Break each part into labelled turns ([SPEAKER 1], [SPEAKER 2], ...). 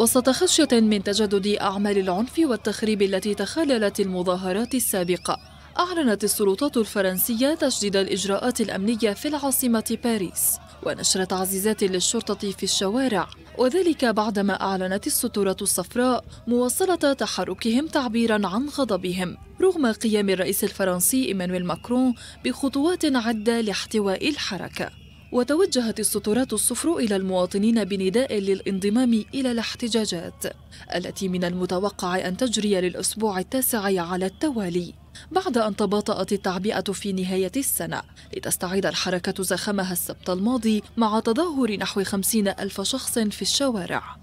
[SPEAKER 1] وسط خشية من تجدد أعمال العنف والتخريب التي تخللت المظاهرات السابقة أعلنت السلطات الفرنسية تشديد الإجراءات الأمنية في العاصمة باريس ونشر تعزيزات للشرطة في الشوارع وذلك بعدما أعلنت الستورة الصفراء مواصلة تحركهم تعبيرا عن غضبهم رغم قيام الرئيس الفرنسي إيمانويل ماكرون بخطوات عدة لاحتواء الحركة وتوجهت السطورات الصفر إلى المواطنين بنداء للانضمام إلى الاحتجاجات التي من المتوقع أن تجري للأسبوع التاسع على التوالي بعد أن تباطأت التعبئة في نهاية السنة لتستعيد الحركة زخمها السبت الماضي مع تظاهر نحو خمسين ألف شخص في الشوارع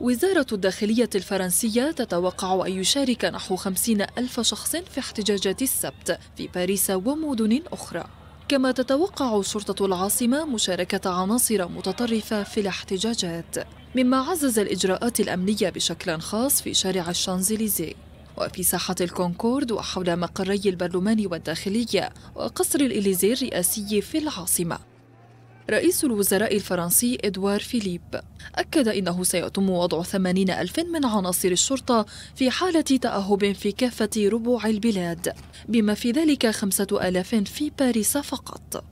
[SPEAKER 1] وزارة الداخلية الفرنسية تتوقع أن يشارك نحو خمسين ألف شخص في احتجاجات السبت في باريس ومدن أخرى كما تتوقع شرطة العاصمة مشاركة عناصر متطرفة في الاحتجاجات مما عزز الإجراءات الأمنية بشكل خاص في شارع الشانزليزيه وفي ساحة الكونكورد وحول مقري البرلمان والداخلية وقصر الإليزي الرئاسي في العاصمة رئيس الوزراء الفرنسي إدوار فيليب أكد إنه سيتم وضع ثمانين ألف من عناصر الشرطة في حالة تأهب في كافة ربوع البلاد بما في ذلك خمسة آلاف في باريس فقط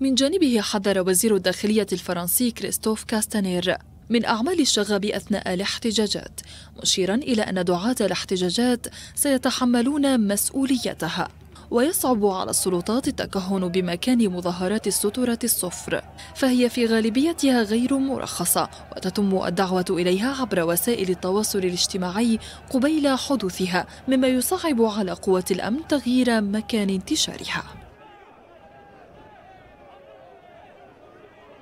[SPEAKER 1] من جانبه حذر وزير الداخلية الفرنسي كريستوف كاستانير من أعمال الشغب أثناء الاحتجاجات مشيرا إلى أن دعاة الاحتجاجات سيتحملون مسؤوليتها ويصعب على السلطات التكهن بمكان مظاهرات السترة الصفر فهي في غالبيتها غير مرخصة وتتم الدعوة إليها عبر وسائل التواصل الاجتماعي قبيل حدوثها مما يصعب على قوات الأمن تغيير مكان انتشارها